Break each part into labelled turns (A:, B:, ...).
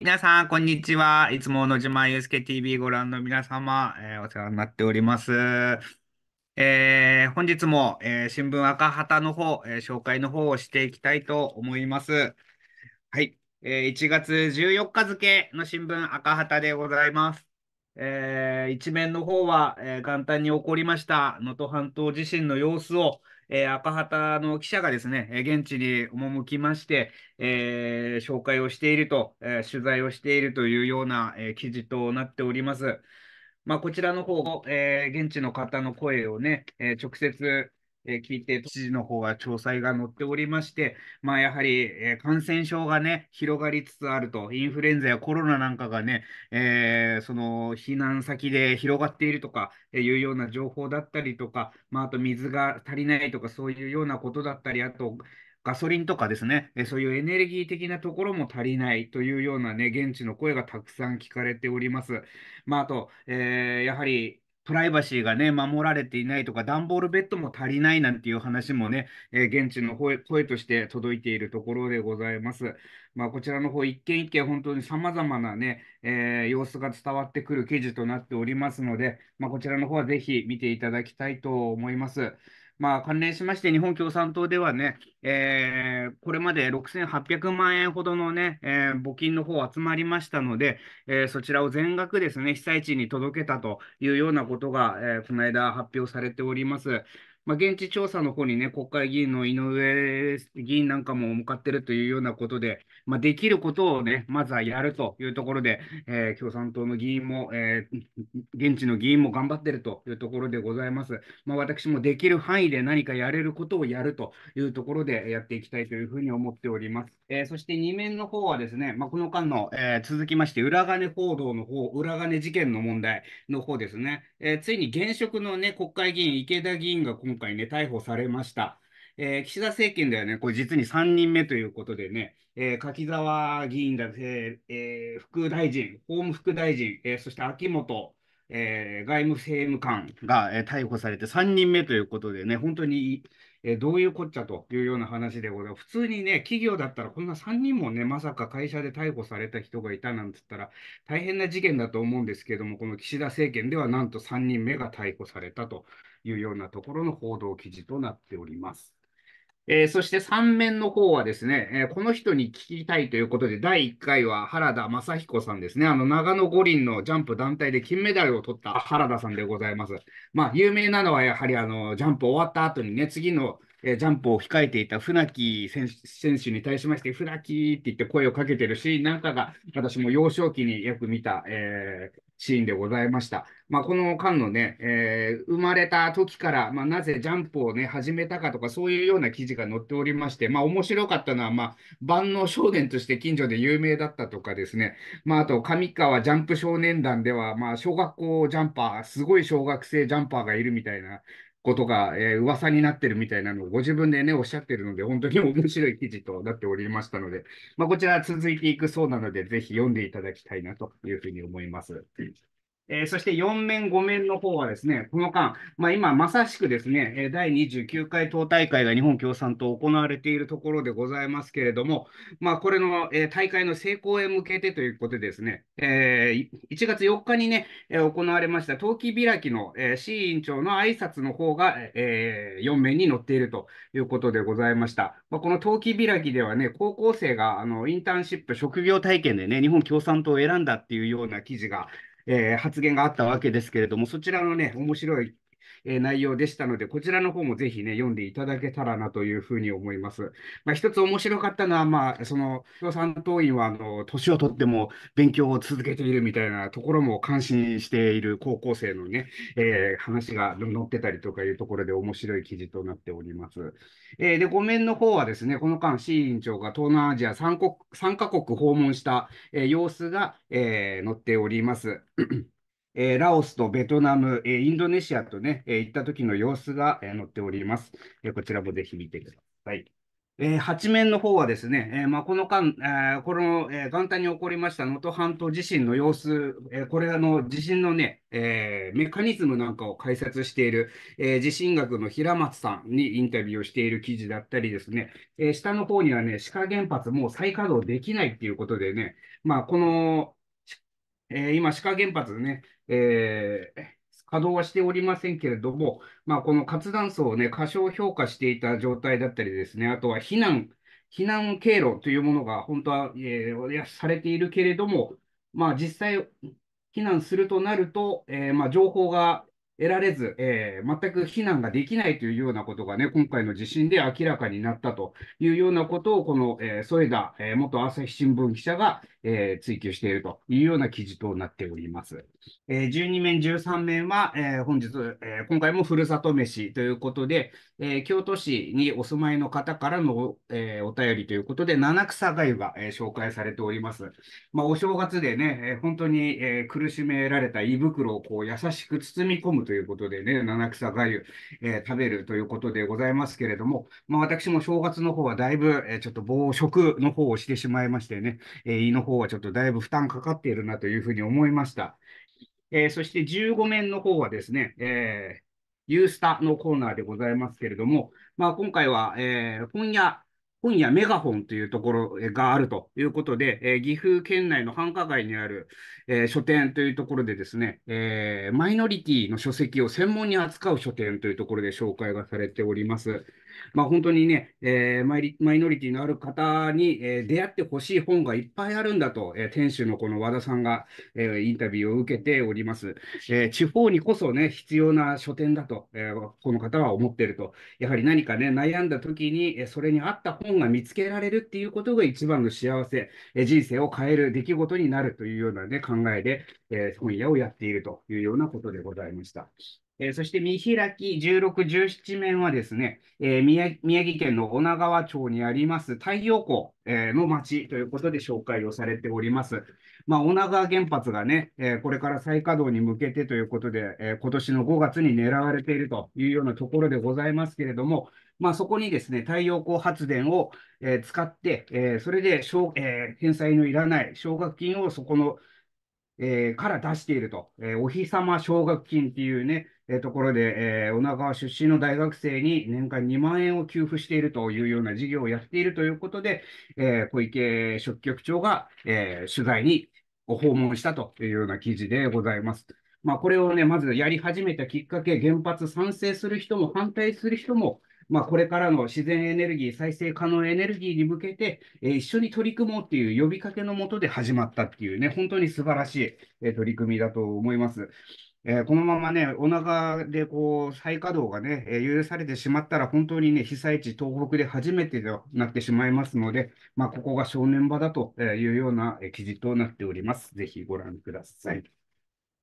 A: 皆さん、こんにちは。いつも野島祐介 TV ご覧の皆様、えー、お世話になっております。えー、本日も、えー、新聞赤旗の方、え紹介の方をしていきたいと思います。はい。え1月14日付の新聞赤旗でございます。えー、一面の方は、え簡単に起こりました能登半島地震の様子を、えー、赤旗の記者がですね、現地に赴きまして、えー、紹介をしていると、えー、取材をしているというような、え記事となっております。まあ、こちらの方を、え現地の方の声をね、え直接え聞いて、知事の方は詳細が載っておりまして、まあ、やはり、え感染症がね、広がりつつあると、インフルエンザやコロナなんかがね、えー、その避難先で広がっているとかいうような情報だったりとか、まあ、あと水が足りないとか、そういうようなことだったり、あと、ガソリンとかですね、そういうエネルギー的なところも足りないというようなね、現地の声がたくさん聞かれております。まあ、あと、えー、やはりプライバシーがね、守られていないとか、段ボールベッドも足りないなんていう話もね、えー、現地の声声として届いているところでございます。まあ、こちらの方、一件一件、本当にさまざまなね、えー、様子が伝わってくる記事となっておりますので、まあ、こちらの方はぜひ見ていただきたいと思います。まあ、関連しまして、日本共産党ではね、えー、これまで6800万円ほどのね、えー、募金の方集まりましたので、えー、そちらを全額ですね、被災地に届けたというようなことが、えこの間発表されております。まあ、現地調査の方にね、国会議員の井上議員なんかも向かってるというようなことで、まあ、できることをね、まずはやるというところで、えー、共産党の議員も、えー、現地の議員も頑張ってるというところでございます。まあ、私もできる範囲で何かやれることをやるというところでやっていきたいというふうに思っております。えー、そして2面の方はですね、まあ、この間の、え続きまして、裏金報道の方、裏金事件の問題の方ですね、えついに現職のね、国会議員、池田議員が今今回ね、逮捕されました。えー、岸田政権ではね、これ実に3人目ということでね、えー、柿沢議員だ、えー、副大臣、法務副大臣、えー、そして秋元、えー、外務政務官が、えー、逮捕されて3人目ということでね、本当に、えー、どういうこっちゃというような話でございます。普通にね、企業だったらこんな3人もね、まさか会社で逮捕された人がいたなんて言ったら大変な事件だと思うんですけども、この岸田政権ではなんと3人目が逮捕されたというようなところの報道記事となっております。えー、そして3面の方はですね、えー、この人に聞きたいということで、第1回は原田雅彦さんですね、あの長野五輪のジャンプ団体で金メダルを取った原田さんでございます。まあ、有名なのはやはりあのジャンプ終わった後にね、次のえジャンプを控えていた船木選手に対しまして、船木って言って声をかけてるし、なんかが私も幼少期によく見た、えー、シーンでございました。まあ、この間のね、えー、生まれた時から、まあ、なぜジャンプをね、始めたかとか、そういうような記事が載っておりまして、まあ、面白かったのは、まあ、万能少年として近所で有名だったとかですね、まあ、あと、上川ジャンプ少年団では、まあ、小学校ジャンパー、すごい小学生ジャンパーがいるみたいな、ことが、えー、噂になってるみたいなのをご自分でね、おっしゃってるので、本当に面白い記事となっておりましたので、まあ、こちら続いていくそうなので、ぜひ読んでいただきたいなというふうに思います。えー、そして4面、5面の方はですね、この間、まあ、今まさしくですね、第29回党大会が日本共産党行われているところでございますけれども、まあ、これの、えー、大会の成功へ向けてということでですね、えー、1月4日にね、え行われました冬季開きの、えー、市委員長の挨拶の方が、えー、4面に載っているということでございました。まあ、この冬季開きではね、高校生があのインターンシップ、職業体験でね、日本共産党を選んだっていうような記事が、えー、発言があったわけですけれども、そちらのね、面白いえ内容でしたので、こちらの方もぜひね、読んでいただけたらなというふうに思います。まあ、一つ面白かったのは、まあ、その、共産党員は、あの、年をとっても勉強を続けているみたいなところも感心している高校生のね、えー、話が載ってたりとかいうところで面白い記事となっております。えー、で、5面の方はですね、この間、位委員長が東南アジア3国3カ国訪問した、えー、様子が、え載っております。えー、ラオスとベトナム、えー、インドネシアとね、えー、行った時の様子が、え載っております、えこちらもぜひ見てください。えー、8面の方はですね、えー、まあ、この間、えー、この、え元旦に起こりました能登半島地震の様子、えこれあの地震のね、えメカニズムなんかを解説している、え地震学の平松さんにインタビューをしている記事だったりですね、え下の方にはね、鹿原発もう再稼働できないっていうことでね、まあ、この、え今、鹿原発ね、えー、稼働はしておりませんけれども、まあ、この活断層をね、過小評価していた状態だったりですね、あとは避難、避難経路というものが本当は、えー、されているけれども、まあ、実際、避難するとなると、えー、まあ、情報が得られず、えー、全く避難ができないというようなことがね、今回の地震で明らかになったというようなことを、この、えー、添田、えー、元朝日新聞記者が、えー、追求しているというような記事となっております。えー、12面、13面は、えー、本日、え今回もふるさと飯ということで、え京都市にお住まいの方からの、えお便りということで、七草がゆが、え紹介されております。まあ、お正月でね、え本当に、え苦しめられた胃袋をこう優しく包み込むということでね、七草がゆ、え食べるということでございますけれども、まあ、私も正月の方はだいぶ、えちょっと暴食の方をしてしまいましてね、え胃の方方はちょっとだいぶ負担かかっているなというふうに思いました。えー、そして15面の方はですね、えー、ユースタのコーナーでございますけれども、まあ、今回は、えー、本屋、本屋メガホンというところがあるということで、えー、岐阜県内の繁華街にある、えー、書店というところでですね、えー、マイノリティの書籍を専門に扱う書店というところで紹介がされております。まあ、本当にね、えー、マイノリティのある方に、えー、出会ってほしい本がいっぱいあるんだと、えー、店主のこの和田さんが、えー、インタビューを受けております。えー、地方にこそね、必要な書店だと、えー、この方は思ってると。やはり何かね、悩んだ時に、えそれに合った本が見つけられるっていうことが一番の幸せ、えー、人生を変える出来事になるというようなね、考えで、えー、本屋をやっているというようなことでございました。えー、そして見開き16、17面はですね、えー、宮城県の女川町にあります太陽光、えー、の町ということで紹介をされております。まあ、女川原発がね、えこれから再稼働に向けてということで、え今年の5月に狙われているというようなところでございますけれども、まあ、そこにですね、太陽光発電を、え使って、えそれで、え返済のいらない奨学金をそこの、えから出していると、えお日様奨学金っていうね、えところで、えー、女川出身の大学生に年間2万円を給付しているというような事業をやっているということで、えー、小池職局長が、えー、取材にご訪問したというような記事でございます。まあ、これをね、まずやり始めたきっかけ、原発賛成する人も反対する人も、まあ、これからの自然エネルギー、再生可能エネルギーに向けて、えー、一緒に取り組もうっていう呼びかけのもとで始まったっていうね、本当に素晴らしい、えー、取り組みだと思います。えー、このままね、お腹でこう再稼働がね、えー、許されてしまったら、本当にね、被災地、東北で初めてとなってしまいますので、まあ、ここが正念場だというような記事となっております。ぜひご覧ください。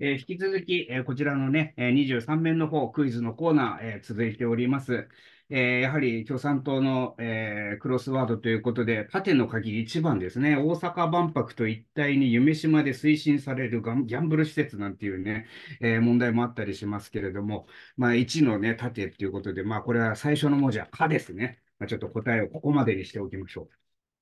A: えー、引き続き、えこちらのね、え23面の方、クイズのコーナー、え続いております。えー、やはり共産党の、えー、クロスワードということで、縦の鍵1番ですね、大阪万博と一体に夢島で推進されるギャンブル施設なんていうね、えー、問題もあったりしますけれども、まあ、1のね、縦ということで、まあ、これは最初の文字はかですね。まあ、ちょっと答えをここまでにしておきましょう。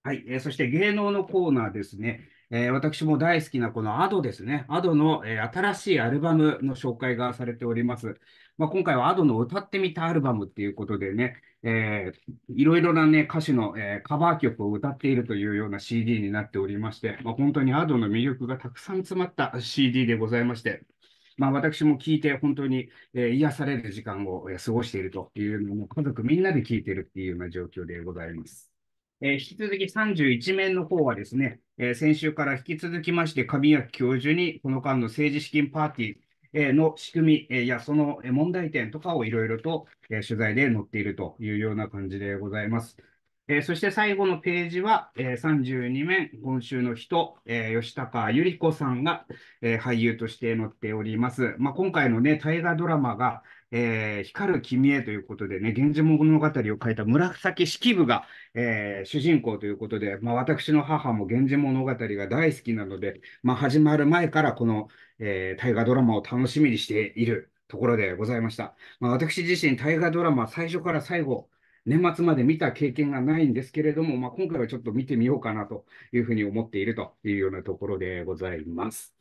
A: はい、えー、そして芸能のコーナーですね。えー、私も大好きなこの Ado ですね。Ado の、えー、新しいアルバムの紹介がされております。まあ、今回は Ado の歌ってみたアルバムっていうことでね、えー、いろいろな、ね、歌手の、えー、カバー曲を歌っているというような CD になっておりまして、まあ、本当に Ado の魅力がたくさん詰まった CD でございまして、まあ、私も聴いて本当に、えー、癒される時間を、え過ごしているというのも家族みんなで聴いているっていうような状況でございます。えー、引き続き31面の方はですね、えー、先週から引き続きまして、神谷教授にこの間の政治資金パーティー、の仕組みやその問題点とかをいろいろと取材で載っているというような感じでございます。そして最後のページは32面、今週の人、吉高由里子さんが俳優として載っております。まあ、今回のね、大河ドラマがえー、光る君へということでね、源氏物語を書いた紫式部が、えー、主人公ということで、まあ、私の母も源氏物語が大好きなので、まあ、始まる前からこの、えー、大河ドラマを楽しみにしているところでございました。まあ、私自身、大河ドラマ最初から最後、年末まで見た経験がないんですけれども、まあ、今回はちょっと見てみようかなというふうに思っているというようなところでございます。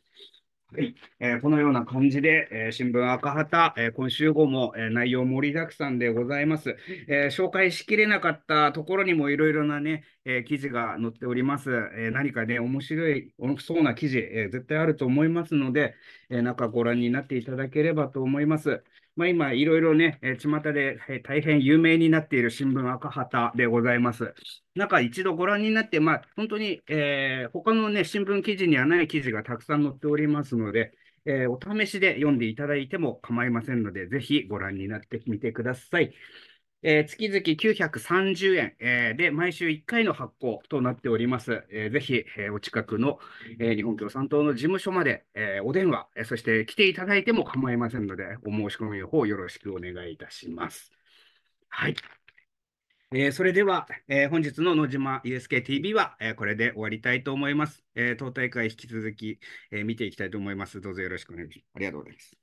A: はい、えー、このような感じで、えー、新聞赤旗、えー、今週号も、え内容盛りだくさんでございます、え紹介しきれなかったところにもいろいろなね、え記事が載っております。え何かね、面白い、そうな記事、え絶対あると思いますので、え中ご覧になっていただければと思います。まあ、今、いろいろね、えま巷で、え大変有名になっている新聞赤旗でございます。なんか一度ご覧になって、まあ、本当に、えー、他のね、新聞記事にはない記事がたくさん載っておりますので、えー、お試しで読んでいただいても構いませんので、ぜひご覧になってみてください。えー、月々930円、えー、で、毎週1回の発行となっております。えー、ぜひ、えー、お近くの、えー、日本共産党の事務所まで、えー、お電話、えー、そして来ていただいても構いませんので、お申し込みの方よろしくお願いいたします。はい。えー、それでは、えー、本日の野島 USKTV は、えー、これで終わりたいと思います。え党大会引き続き、え見ていきたいと思います。どうぞよろしくお願いします。ありがとうございます。